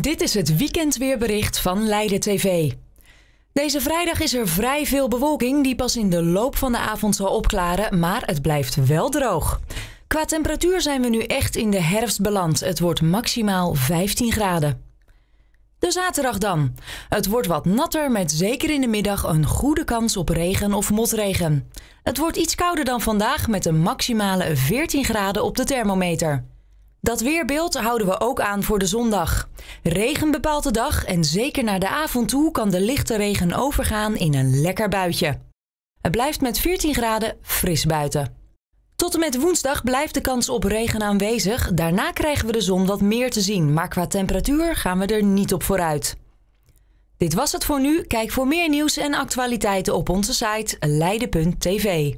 Dit is het weekendweerbericht van Leiden TV. Deze vrijdag is er vrij veel bewolking die pas in de loop van de avond zal opklaren, maar het blijft wel droog. Qua temperatuur zijn we nu echt in de herfst beland. Het wordt maximaal 15 graden. De zaterdag dan. Het wordt wat natter met zeker in de middag een goede kans op regen of motregen. Het wordt iets kouder dan vandaag met een maximale 14 graden op de thermometer. Dat weerbeeld houden we ook aan voor de zondag. Regen bepaalt de dag en zeker naar de avond toe kan de lichte regen overgaan in een lekker buitje. Het blijft met 14 graden fris buiten. Tot en met woensdag blijft de kans op regen aanwezig. Daarna krijgen we de zon wat meer te zien, maar qua temperatuur gaan we er niet op vooruit. Dit was het voor nu. Kijk voor meer nieuws en actualiteiten op onze site leiden.tv.